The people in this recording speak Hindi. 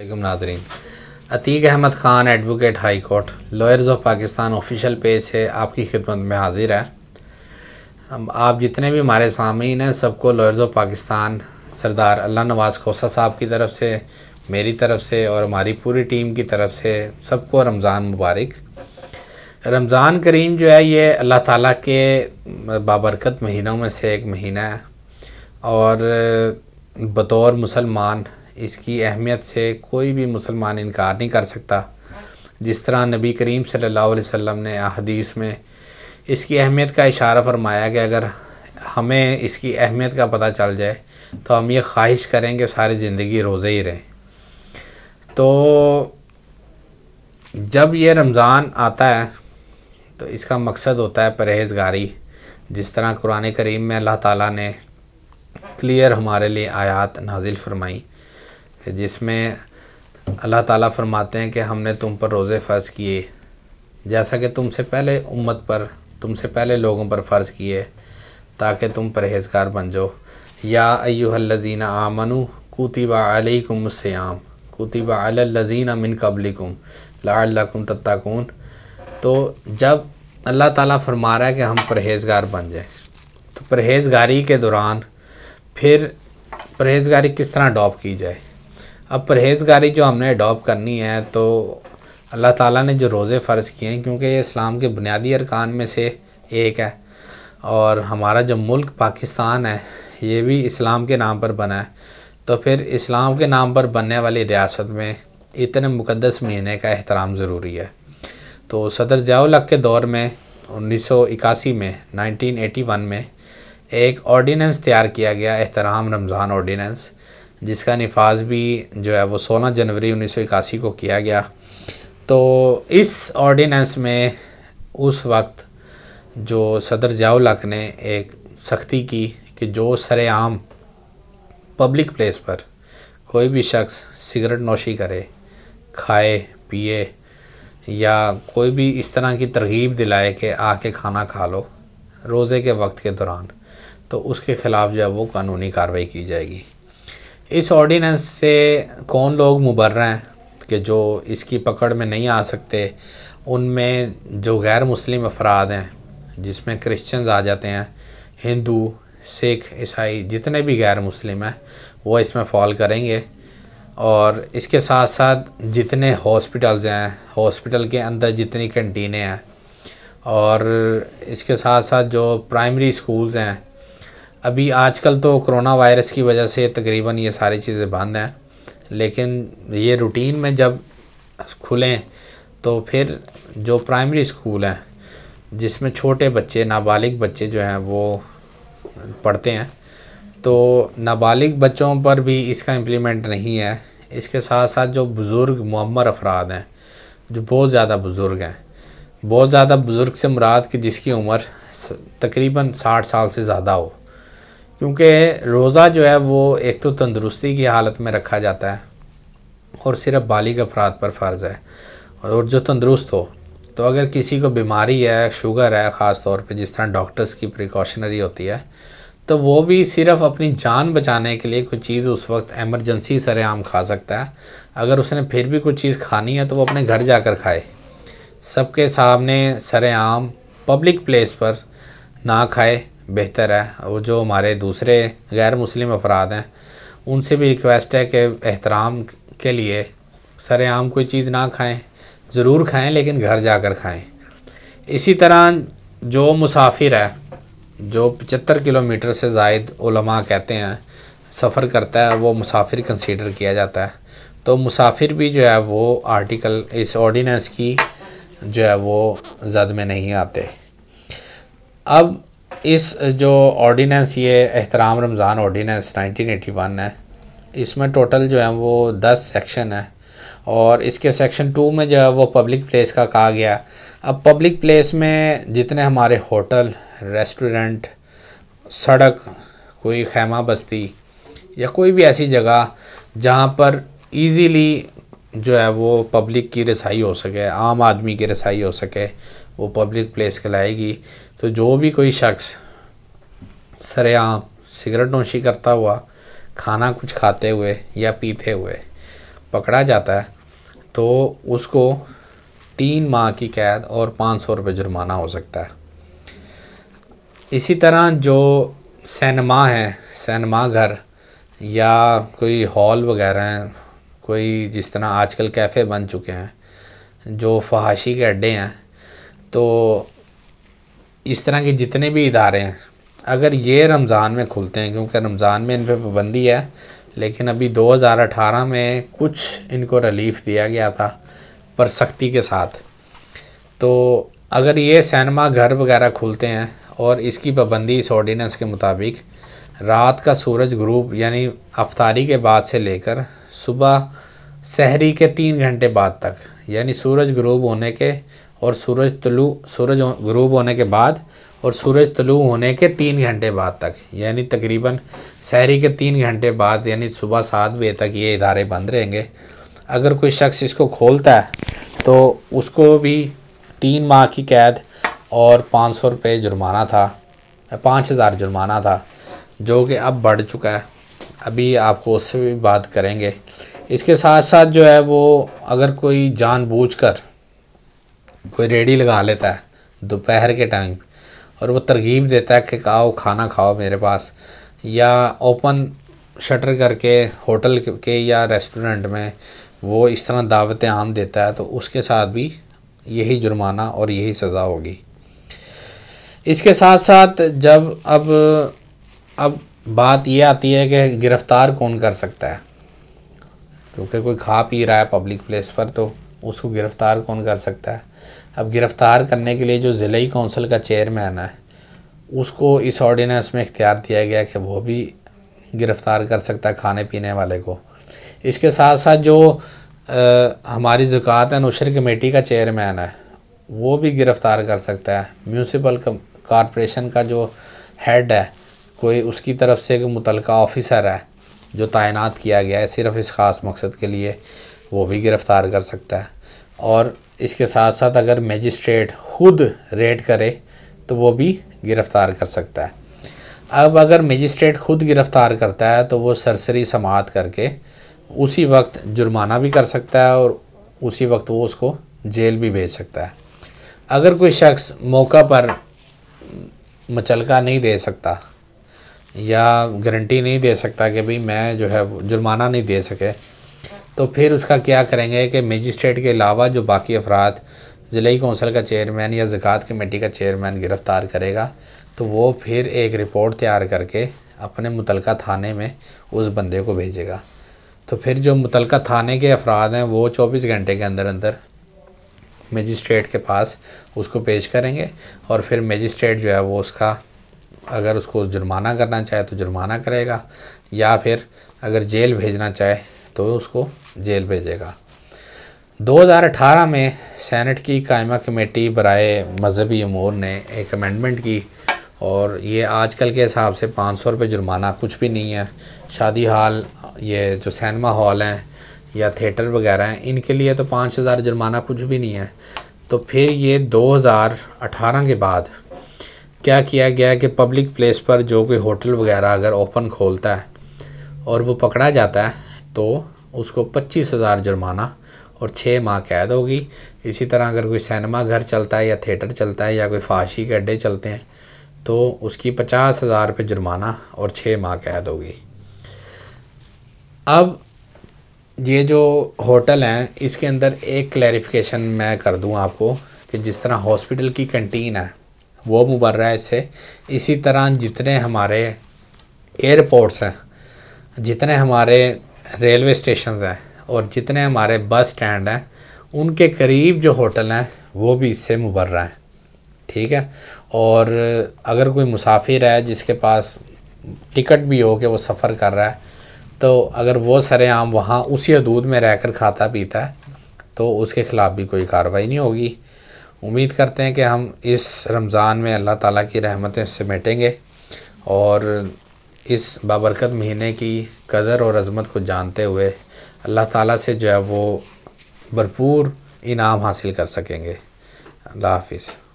वालेकुम नाजरीन Atiq Ahmad Khan advocate high court lawyers of Pakistan official page से आपकी खिदमत में हाजिर है आप जितने भी हमारे सामीन हैं सबको लॉयर्स ऑफ पाकिस्तान सरदार अल्लाह नवाज़ खोसा साहब की तरफ से मेरी तरफ से और हमारी पूरी टीम की तरफ से सबको रमज़ान मुबारक रमज़ान करीम जो है ये अल्लाह ताला के बाबरकत महीनों में से एक महीना है और बतौर मुसलमान इसकी अहमियत से कोई भी मुसलमान इनकार नहीं कर सकता जिस तरह नबी करीम सल्लल्लाहु अलैहि वसल्लम ने अहदीस में इसकी अहमियत का इशारा फरमाया कि अगर हमें इसकी अहमियत का पता चल जाए तो हम ये ख्वाहिश करें कि सारी ज़िंदगी रोज़े ही रहें तो जब ये रमज़ान आता है तो इसका मकसद होता है परहेज़गारी जिस तरह कुरान करीम में अल्लाह ताला ने क्लियर हमारे लिए आयात नाजिल फरमाई जिसमें अल्लाह ताला फरमाते हैं कि हमने तुम पर रोज़े फ़र्ज़ किए जैसा कि तुमसे पहले उम्मत पर तुमसे पहले लोगों पर फ़र्ज़ किए ताकि तुम परहेजगार बन जाओ या अयुहल्लजीना आमनु कुतिबा अलैकुमस्याम कुतिबा अलजीना मिन कबलिकुम लाकुम तत्ताकून तो जब अल्लाह ताला फरमा रहा है कि हम परहेजगार बन जाए तो परहेजगारी के दौरान फिर परहेजगारी किस तरह अडॉप की जाए अब परहेज़गारी जो हमने अडोप करनी है तो अल्लाह ताला ने जो रोज़े फ़र्ज़ किए हैं क्योंकि ये इस्लाम के बुनियादी अरकान में से एक है और हमारा जो मुल्क पाकिस्तान है ये भी इस्लाम के नाम पर बना है तो फिर इस्लाम के नाम पर बनने वाली रियासत में इतने मुकदस महीने का एहतराम ज़रूरी है तो सदर जयालक के दौर में उन्नीस सौ इक्यासी में नाइनटीन एटी वन में एक ऑर्डीनेंस तैयार किया गया एहतराम रमज़ान ऑर्डीनेंस जिसका नफाज भी जो है वो सोलह जनवरी उन्नीस सौ इक्यासी को किया गया तो इस ऑर्डीनेंस में उस वक्त जो सदर ज़ियाउल हक ने एक सख्ती की कि जो सरेआम पब्लिक प्लेस पर कोई भी शख्स सिगरेट नोशी करे खाए पिए या कोई भी इस तरह की तरगीब दिलाए कि आके खाना खा लो रोज़े के वक्त के दौरान तो उसके ख़िलाफ़ जो है वो कानूनी कार्रवाई की जाएगी इस ऑर्डिनेंस से कौन लोग मुबर हैं कि जो इसकी पकड़ में नहीं आ सकते उनमें जो गैर मुस्लिम अफराद हैं जिसमें क्रिश्चियंस आ जाते हैं हिंदू सिख ईसाई जितने भी गैर मुस्लिम हैं वो इसमें फॉल करेंगे और इसके साथ साथ जितने हॉस्पिटल्स हैं हॉस्पिटल के अंदर जितनी कैंटीनें हैं और इसके साथ साथ जो प्राइमरी स्कूल्स हैं अभी आजकल तो कोरोना वायरस की वजह से तकरीबन ये सारी चीज़ें बंद हैं लेकिन ये रूटीन में जब खुलें तो फिर जो प्राइमरी स्कूल हैं जिसमें छोटे बच्चे नाबालिग बच्चे जो हैं वो पढ़ते हैं तो नाबालिग बच्चों पर भी इसका इम्प्लीमेंट नहीं है इसके साथ साथ जो बुज़ुर्ग मम्मर अफराद हैं जो बहुत ज़्यादा बुज़ुर्ग हैं बहुत ज़्यादा बुज़ुर्ग से मुराद कि जिसकी उम्र तकरीबन साठ साल से ज़्यादा हो क्योंकि रोज़ा जो है वो एक तो तंदरुस्ती की हालत में रखा जाता है और सिर्फ बालिग अफराद पर फ़र्ज़ है और जो तंदरुस्त हो तो अगर किसी को बीमारी है शुगर है ख़ास तौर पे जिस तरह डॉक्टर्स की प्रिकॉशनरी होती है तो वो भी सिर्फ अपनी जान बचाने के लिए कोई चीज़ उस वक्त एमरजेंसी सरेआम खा सकता है अगर उसने फिर भी कोई चीज़ खानी है तो वो अपने घर जाकर खाए सबके सामने सरेआम पब्लिक प्लेस पर ना खाए बेहतर है वो जो हमारे दूसरे गैर मुस्लिम अफराद हैं उनसे भी रिक्वेस्ट है कि एहतराम के लिए सरेआम कोई चीज़ ना खाएं ज़रूर खाएं लेकिन घर जाकर खाएं इसी तरह जो मुसाफिर है जो पचहत्तर किलोमीटर से जायद उलमा कहते हैं सफ़र करता है वो मुसाफिर कंसीडर किया जाता है तो मुसाफिर भी जो है वो आर्टिकल इस ऑर्डिनेंस की जो है वो जद में नहीं आते अब इस जो ऑर्डीनेंस ये एहतराम रमज़ान ऑर्डीनेंस 1981 है इसमें टोटल जो है वो दस सेक्शन है और इसके सेक्शन टू में जो है वो पब्लिक प्लेस का कहा गया अब पब्लिक प्लेस में जितने हमारे होटल रेस्टोरेंट सड़क कोई खैमा बस्ती या कोई भी ऐसी जगह जहाँ पर इजीली जो है वो पब्लिक की रसाई हो सके आम आदमी की रसाई हो सके वो पब्लिक प्लेस कहलाएगी तो जो भी कोई शख्स सरेआम सिगरेट नोशी करता हुआ खाना कुछ खाते हुए या पीते हुए पकड़ा जाता है तो उसको तीन माह की कैद और पाँच सौ रुपये जुर्माना हो सकता है इसी तरह जो सैनमा है सैनमा घर या कोई हॉल वगैरह हैं कोई जिस तरह आजकल कैफ़े बन चुके हैं जो फहाशी के अड्डे हैं तो इस तरह के जितने भी इदारे हैं अगर ये रमज़ान में खुलते हैं क्योंकि रमज़ान में इन पर पाबंदी है लेकिन अभी 2018 में कुछ इनको रिलीफ दिया गया था पर सख्ती के साथ तो अगर ये सैनमा घर वगैरह खुलते हैं और इसकी पाबंदी इस ऑर्डीनेंस के मुताबिक रात का सूरज ग्रुप यानी अफ्तारी के बाद से लेकर सुबह शहरी के तीन घंटे बाद तक यानी सूरज ग्रूब होने के और सूरज तलु सूरज ग्रूब होने के बाद और सूरज तलु होने के तीन घंटे बाद तक यानी तकरीबन शहरी के तीन घंटे बाद यानी सुबह सात बजे तक ये इदारे बंद रहेंगे अगर कोई शख्स इसको खोलता है तो उसको भी तीन माह की कैद और पाँच सौ रुपये जुर्माना था पाँच हज़ार जुर्माना था जो कि अब बढ़ चुका है अभी आपको उससे भी बात करेंगे इसके साथ साथ जो है वो अगर कोई जानबूझकर कोई रेडी लगा लेता है दोपहर के टाइम और वो तरगीब देता है कि आओ खाना खाओ मेरे पास या ओपन शटर करके होटल के या रेस्टोरेंट में वो इस तरह दावत आम देता है तो उसके साथ भी यही जुर्माना और यही सज़ा होगी इसके साथ साथ जब अब अब बात ये आती है कि गिरफ़्तार कौन कर सकता है क्योंकि कोई खा पी रहा है पब्लिक प्लेस पर तो उसको गिरफ़्तार कौन कर सकता है अब गिरफ़्तार करने के लिए जो ज़िले कौंसिल का चेयरमैन है उसको इस ऑर्डिनेंस में इख्तियार दिया गया कि वो भी गिरफ़्तार कर सकता है खाने पीने वाले को इसके साथ साथ जो आ, हमारी है नशर कमेटी का चेयरमैन है वो भी गिरफ़्तार कर सकता है म्यूनसिपल कॉरपोरेशन का जो हेड है कोई उसकी तरफ से एक मुतलका ऑफिसर है जो तैनात किया गया है सिर्फ इस ख़ास मकसद के लिए वो भी गिरफ़्तार कर सकता है और इसके साथ साथ अगर मजिस्ट्रेट खुद रेड करे तो वो भी गिरफ़्तार कर सकता है अब अगर मजिस्ट्रेट खुद गिरफ़्तार करता है तो वो सरसरी समात करके उसी वक्त जुर्माना भी कर सकता है और उसी वक्त वो उसको जेल भी भेज सकता है अगर कोई शख्स मौका पर मचलका नहीं दे सकता या गारंटी नहीं दे सकता कि भाई मैं जो है जुर्माना नहीं दे सके तो फिर उसका क्या करेंगे कि मजिस्ट्रेट के अलावा जो बाकी अफराद ज़िले कौंसल का चेयरमैन या ज़क़़त कमेटी का चेयरमैन गिरफ़्तार करेगा तो वो फिर एक रिपोर्ट तैयार करके अपने मुतल थाने में उस बंदे को भेजेगा तो फिर जो मुतल थाने के अफराद हैं वो चौबीस घंटे के अंदर अंदर मजिस्ट्रेट के पास उसको पेश करेंगे और फिर मजिस्ट्रेट जो है वो उसका अगर उसको जुर्माना करना चाहे तो जुर्माना करेगा या फिर अगर जेल भेजना चाहे तो उसको जेल भेजेगा 2018 में सैनट की कायमा कमेटी बरए मजहबी अमूर ने एक अमेंडमेंट की और ये आजकल के हिसाब से पाँच सौ जुर्माना कुछ भी नहीं है शादी हाल ये जो सैनमा हॉल हैं या थिएटर वगैरह हैं इनके लिए तो पाँच हज़ार जुर्माना कुछ भी नहीं है तो फिर ये 2018 के बाद क्या किया गया कि पब्लिक प्लेस पर जो कोई होटल वगैरह अगर ओपन खोलता है और वो पकड़ा जाता है तो उसको पच्चीस हज़ार जुर्माना और छः माह कैद होगी इसी तरह अगर कोई सिनेमा घर चलता है या थिएटर चलता है या कोई फाशी के अड्डे चलते हैं तो उसकी पचास हज़ार रुपये जुर्माना और छः माह कैद होगी अब ये जो होटल हैं इसके अंदर एक क्लैरिफिकेशन मैं कर दूं आपको कि जिस तरह हॉस्पिटल की कैंटीन है वो मुबर रहा है इससे इसी तरह जितने हमारे एयरपोर्ट्स हैं जितने हमारे रेलवे स्टेशन हैं और जितने हमारे बस स्टैंड हैं उनके करीब जो होटल हैं वो भी इससे मुबर्रा हैं ठीक है और अगर कोई मुसाफिर है जिसके पास टिकट भी हो के वो सफ़र कर रहा है तो अगर वो सरेआम वहाँ उसी हदूद में रहकर खाता पीता है तो उसके ख़िलाफ़ भी कोई कार्रवाई नहीं होगी उम्मीद करते हैं कि हम इस रमज़ान में अल्लाह ताला की रहमतें समेटेंगे और इस बाबरकत महीने की कदर और अजमत को जानते हुए अल्लाह ताला से जो है वो भरपूर इनाम हासिल कर सकेंगे अल्लाह हाफिज़